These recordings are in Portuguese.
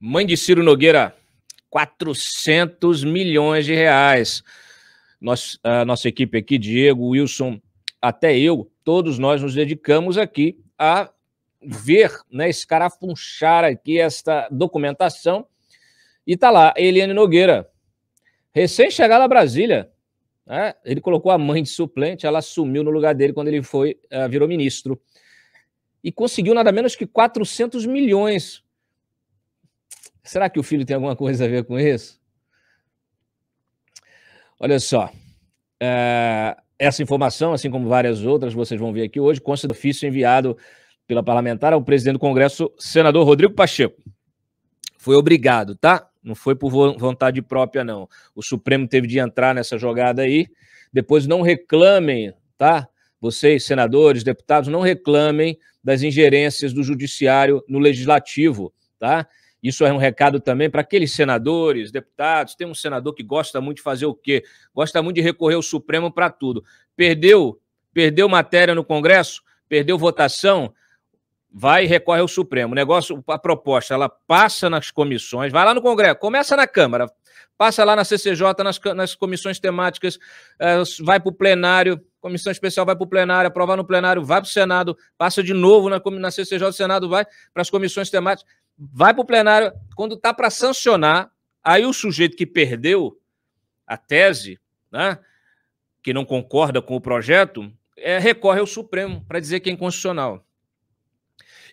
Mãe de Ciro Nogueira, 400 milhões de reais. Nós, a nossa equipe aqui, Diego, Wilson, até eu, todos nós nos dedicamos aqui a ver, né, escarafunchar aqui esta documentação. E tá lá, Eliane Nogueira, recém-chegada a Brasília, né? ele colocou a mãe de suplente, ela assumiu no lugar dele quando ele foi, uh, virou ministro. E conseguiu nada menos que 400 milhões Será que o filho tem alguma coisa a ver com isso? Olha só. Eh, essa informação, assim como várias outras, vocês vão ver aqui hoje, consta do ofício enviado pela parlamentar ao presidente do Congresso, senador Rodrigo Pacheco. Foi obrigado, tá? Não foi por vontade própria, não. O Supremo teve de entrar nessa jogada aí. Depois não reclamem, tá? Vocês, senadores, deputados, não reclamem das ingerências do judiciário no legislativo, tá? Isso é um recado também para aqueles senadores, deputados. Tem um senador que gosta muito de fazer o quê? Gosta muito de recorrer ao Supremo para tudo. Perdeu, perdeu matéria no Congresso, perdeu votação, vai e recorre ao Supremo. O negócio, a proposta, ela passa nas comissões, vai lá no Congresso, começa na Câmara, passa lá na CCJ, nas, nas comissões temáticas, eh, vai para o plenário, comissão especial vai para o plenário, aprova no plenário, vai para o Senado, passa de novo na, na CCJ, o Senado vai para as comissões temáticas, vai para o plenário. Quando tá para sancionar, aí o sujeito que perdeu a tese, né, que não concorda com o projeto, é, recorre ao Supremo para dizer que é inconstitucional.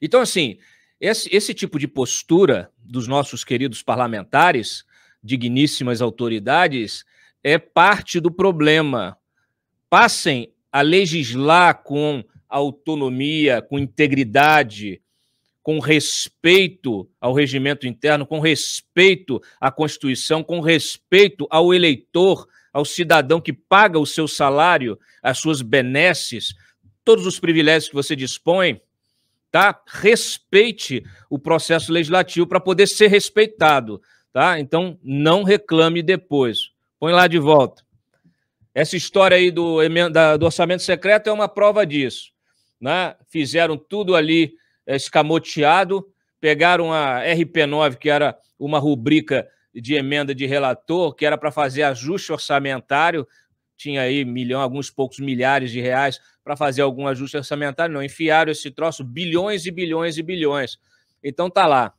Então, assim, esse, esse tipo de postura dos nossos queridos parlamentares, digníssimas autoridades, é parte do problema. Passem a legislar com autonomia, com integridade, com respeito ao regimento interno, com respeito à Constituição, com respeito ao eleitor, ao cidadão que paga o seu salário, as suas benesses, todos os privilégios que você dispõe, tá? Respeite o processo legislativo para poder ser respeitado, tá? Então não reclame depois. Põe lá de volta. Essa história aí do, do orçamento secreto é uma prova disso. Né? Fizeram tudo ali é, escamoteado, pegaram a RP9, que era uma rubrica de emenda de relator, que era para fazer ajuste orçamentário, tinha aí milhão, alguns poucos milhares de reais para fazer algum ajuste orçamentário, não, enfiaram esse troço bilhões e bilhões e bilhões. Então tá lá.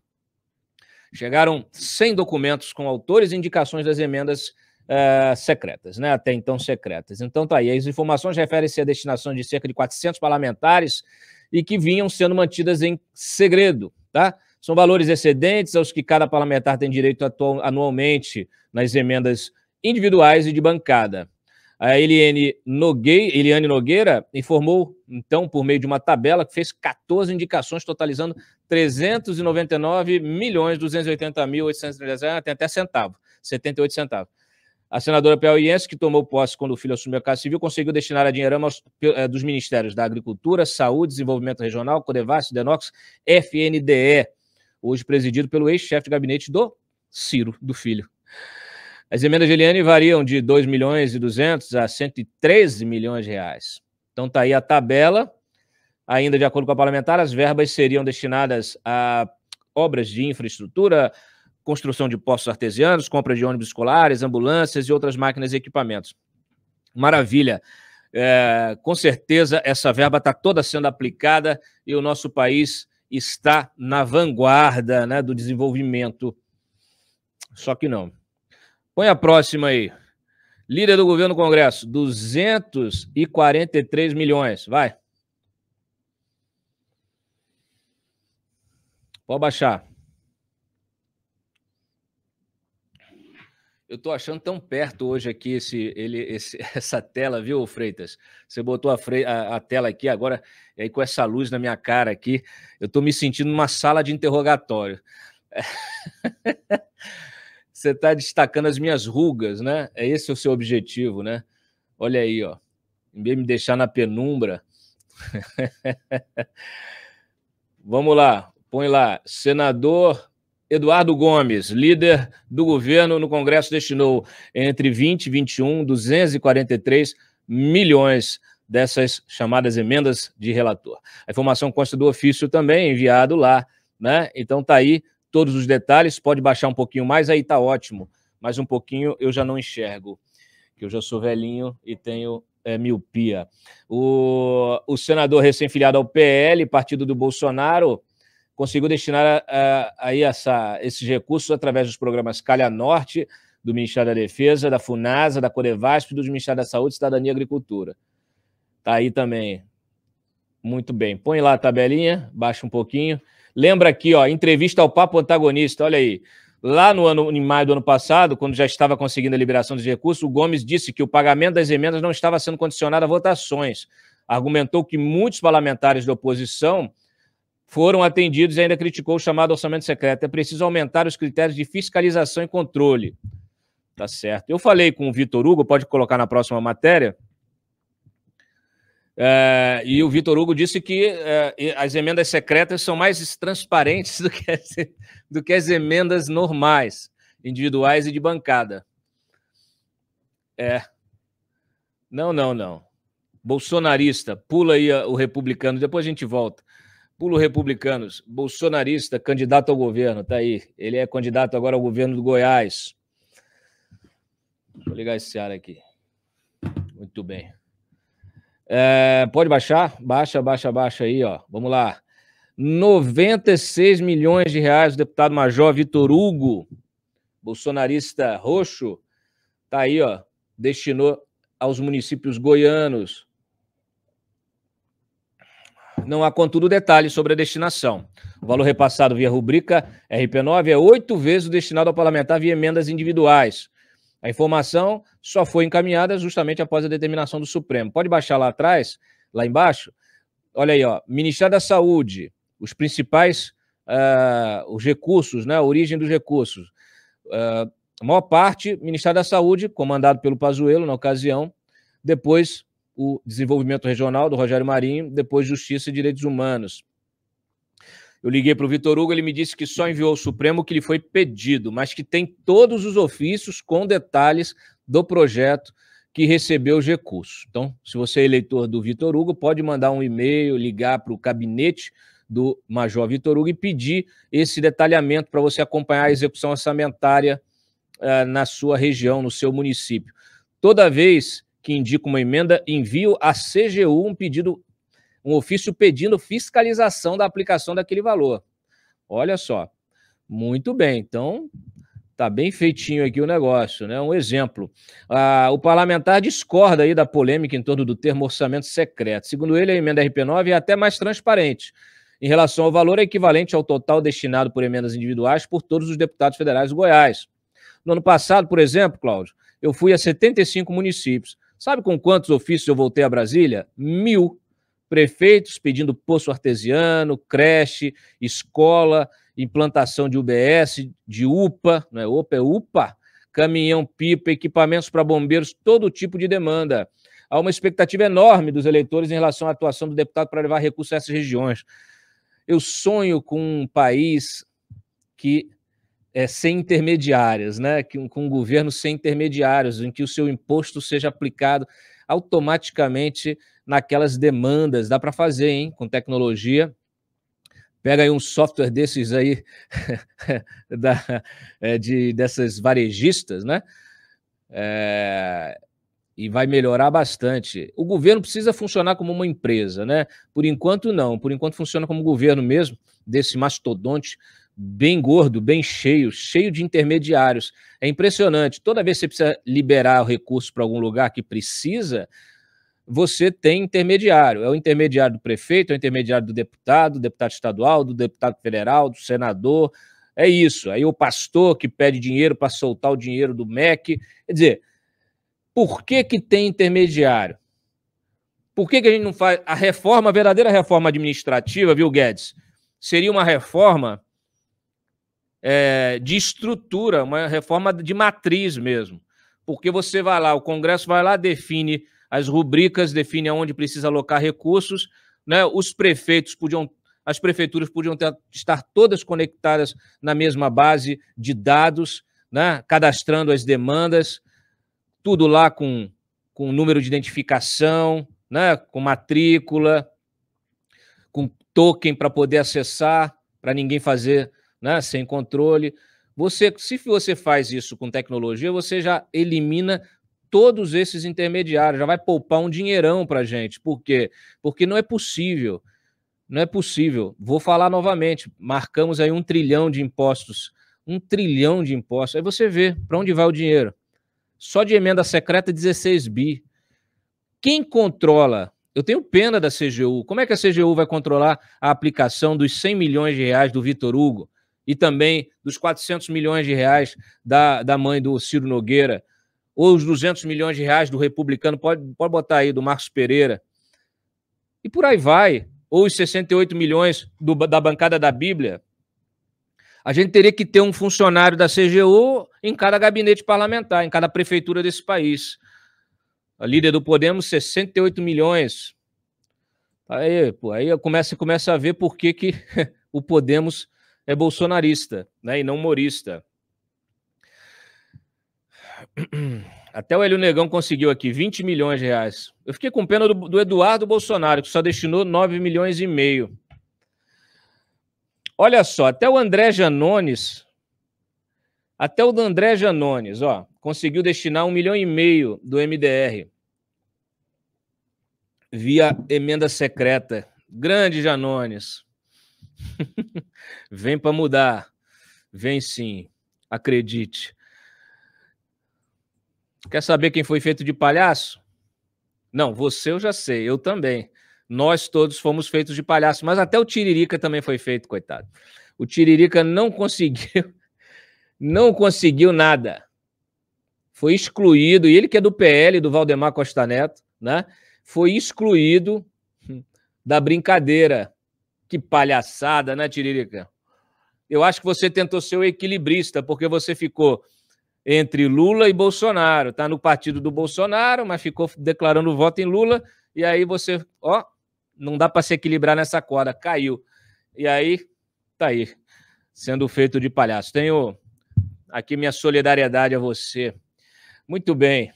Chegaram 100 documentos com autores e indicações das emendas Uh, secretas, né? até então secretas. Então tá aí, as informações referem-se à destinação de cerca de 400 parlamentares e que vinham sendo mantidas em segredo, tá? São valores excedentes aos que cada parlamentar tem direito anualmente nas emendas individuais e de bancada. A Eliane Nogueira, Eliane Nogueira informou, então, por meio de uma tabela que fez 14 indicações, totalizando 399 milhões 280 mil 837, até centavo, 78 centavos. A senadora piauiense, que tomou posse quando o filho assumiu a Casa Civil, conseguiu destinar a dinheirama é, dos ministérios da Agricultura, Saúde, Desenvolvimento Regional, Codevas, Denox, FNDE, hoje presidido pelo ex-chefe de gabinete do Ciro, do filho. As emendas de Eliane variam de 2 milhões e 200 a 113 milhões de reais. Então está aí a tabela. Ainda de acordo com a parlamentar, as verbas seriam destinadas a obras de infraestrutura, construção de postos artesianos, compra de ônibus escolares, ambulâncias e outras máquinas e equipamentos. Maravilha. É, com certeza essa verba está toda sendo aplicada e o nosso país está na vanguarda né, do desenvolvimento. Só que não. Põe a próxima aí. Líder do governo do Congresso, 243 milhões. Vai. Pode baixar. Eu estou achando tão perto hoje aqui esse, ele, esse, essa tela, viu, Freitas? Você botou a, fre... a, a, tela aqui agora, e aí com essa luz na minha cara aqui, eu estou me sentindo numa sala de interrogatório. Você está destacando as minhas rugas, né? É esse o seu objetivo, né? Olha aí, ó. Em vez de me deixar na penumbra. Vamos lá, põe lá, senador Eduardo Gomes, líder do governo no Congresso, destinou entre 20 e 21, 243 milhões dessas chamadas emendas de relator. A informação consta do ofício também enviado lá, né? Então tá aí todos os detalhes, pode baixar um pouquinho mais, aí tá ótimo, mas um pouquinho eu já não enxergo, que eu já sou velhinho e tenho é, miopia. O, o senador recém-filiado ao PL, partido do Bolsonaro, conseguiu destinar a, eh, a, essa, esses recursos através dos programas Calha Norte, do Ministério da Defesa, da FUNASA, da Corevasp, do Ministério da Saúde, Cidadania e Agricultura. Está aí também. Muito bem. Põe lá a tabelinha, baixa um pouquinho. Lembra aqui, ó, entrevista ao Papo Antagonista, olha aí. Lá no ano, em maio do ano passado, quando já estava conseguindo a liberação dos recursos, o Gomes disse que o pagamento das emendas não estava sendo condicionado a votações. Argumentou que muitos parlamentares da oposição foram atendidos e ainda criticou o chamado orçamento secreto. É preciso aumentar os critérios de fiscalização e controle. Tá certo. Eu falei com o Vitor Hugo, pode colocar na próxima matéria. É, e o Vitor Hugo disse que é, as emendas secretas são mais transparentes do que, as, do que as emendas normais, individuais e de bancada. É. Não, não, não. Bolsonarista, pula aí o republicano, depois a gente volta. Pulo Republicanos, bolsonarista, candidato ao governo, tá aí. Ele é candidato agora ao governo do Goiás. Vou ligar esse ar aqui. Muito bem. É, pode baixar? Baixa, baixa, baixa aí, ó. Vamos lá. 96 milhões de reais, o deputado Major Vitor Hugo, bolsonarista roxo, tá aí, ó, destinou aos municípios goianos não há, contudo, detalhes sobre a destinação. O valor repassado via rubrica RP9 é oito vezes o destinado ao parlamentar via emendas individuais. A informação só foi encaminhada justamente após a determinação do Supremo. Pode baixar lá atrás, lá embaixo. Olha aí, ó. Ministério da Saúde, os principais uh, os recursos, né? A origem dos recursos. Uh, ah, a maior parte, Ministério da Saúde, comandado pelo Pazuello na ocasião, depois o Desenvolvimento Regional, do Rogério Marinho, depois Justiça e Direitos Humanos. Eu liguei para o Vitor Hugo, ele me disse que só enviou ao Supremo o que lhe foi pedido, mas que tem todos os ofícios com detalhes do projeto que recebeu os recursos. Então, se você é eleitor do Vitor Hugo, pode mandar um e-mail, ligar para o gabinete do Major Vitor Hugo e pedir esse detalhamento para você acompanhar a execução orçamentária uh, na sua região, no seu município. Toda vez que indica uma emenda, envio à CGU um pedido, um ofício pedindo fiscalização da aplicação daquele valor. Olha só. Muito bem, então tá bem feitinho aqui o negócio, né? Um exemplo. Ah, o parlamentar discorda aí da polêmica em torno do termo orçamento secreto. Segundo ele, a emenda RP9 é até mais transparente. Em relação ao valor, é equivalente ao total destinado por emendas individuais por todos os deputados federais do Goiás. No ano passado, por exemplo, Cláudio, eu fui a 75 municípios. Sabe com quantos ofícios eu voltei a Brasília? Mil. Prefeitos pedindo poço artesiano, creche, escola, implantação de UBS, de UPA, não é UPA, é UPA, caminhão-pipa, equipamentos para bombeiros, todo tipo de demanda. Há uma expectativa enorme dos eleitores em relação à atuação do deputado para levar recursos a essas regiões. Eu sonho com um país que é, sem intermediárias, né? Que, com um governo sem intermediários, em que o seu imposto seja aplicado automaticamente naquelas demandas. Dá para fazer, hein? Com tecnologia. Pega aí um software desses aí, da, é, de, dessas varejistas, né? É, e vai melhorar bastante. O governo precisa funcionar como uma empresa, né? Por enquanto, não. Por enquanto, funciona como governo mesmo, desse mastodonte bem gordo, bem cheio, cheio de intermediários. É impressionante. Toda vez que você precisa liberar o recurso para algum lugar que precisa, você tem intermediário. É o intermediário do prefeito, é o intermediário do deputado, do deputado estadual, do deputado federal, do senador. É isso. Aí o pastor que pede dinheiro para soltar o dinheiro do MEC. Quer dizer, por que, que tem intermediário? Por que, que a gente não faz. A reforma, a verdadeira reforma administrativa, viu, Guedes? Seria uma reforma é, de estrutura, uma reforma de matriz mesmo. Porque você vai lá, o Congresso vai lá, define as rubricas, define aonde precisa alocar recursos, né? os prefeitos podiam as prefeituras podiam ter, estar todas conectadas na mesma base de dados, né? cadastrando as demandas, tudo lá com, com número de identificação, né? com matrícula, com token para poder acessar, para ninguém fazer né, sem controle. Você, se você faz isso com tecnologia, você já elimina todos esses intermediários, já vai poupar um dinheirão para gente. Por quê? Porque não é possível. Não é possível. Vou falar novamente. Marcamos aí um trilhão de impostos. Um trilhão de impostos. Aí você vê para onde vai o dinheiro. Só de emenda secreta, 16 bi. Quem controla? Eu tenho pena da CGU. Como é que a CGU vai controlar a aplicação dos 100 milhões de reais do Vitor Hugo? e também dos 400 milhões de reais da, da mãe do Ciro Nogueira, ou os 200 milhões de reais do republicano, pode, pode botar aí, do Marcos Pereira. E por aí vai. Ou os 68 milhões do, da bancada da Bíblia. A gente teria que ter um funcionário da CGU em cada gabinete parlamentar, em cada prefeitura desse país. A líder do Podemos, 68 milhões. Aí, pô, aí começa, começa a ver por que, que o Podemos é bolsonarista, né? E não morista. Até o Hélio Negão conseguiu aqui 20 milhões de reais. Eu fiquei com pena do, do Eduardo Bolsonaro, que só destinou 9 milhões e meio. Olha só, até o André Janones, até o André Janones, ó, conseguiu destinar um milhão e meio do MDR via emenda secreta. Grande Janones. Vem para mudar. Vem sim. Acredite. Quer saber quem foi feito de palhaço? Não, você eu já sei, eu também. Nós todos fomos feitos de palhaço, mas até o Tiririca também foi feito, coitado. O Tiririca não conseguiu, não conseguiu nada. Foi excluído, e ele que é do PL, do Valdemar Costa Neto, né? Foi excluído da brincadeira que palhaçada, né, Tiririca? Eu acho que você tentou ser o equilibrista, porque você ficou entre Lula e Bolsonaro. Está no partido do Bolsonaro, mas ficou declarando voto em Lula. E aí você, ó, não dá para se equilibrar nessa corda, caiu. E aí, tá aí, sendo feito de palhaço. Tenho aqui minha solidariedade a você. Muito bem.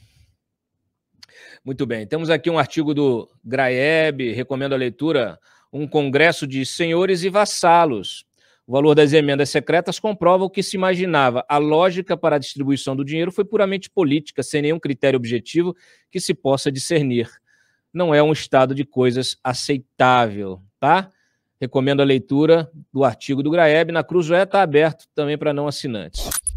Muito bem. Temos aqui um artigo do Graeb, recomendo a leitura um congresso de senhores e vassalos. O valor das emendas secretas comprova o que se imaginava. A lógica para a distribuição do dinheiro foi puramente política, sem nenhum critério objetivo que se possa discernir. Não é um estado de coisas aceitável, tá? Recomendo a leitura do artigo do Graeb. Na Cruzoé está aberto também para não assinantes.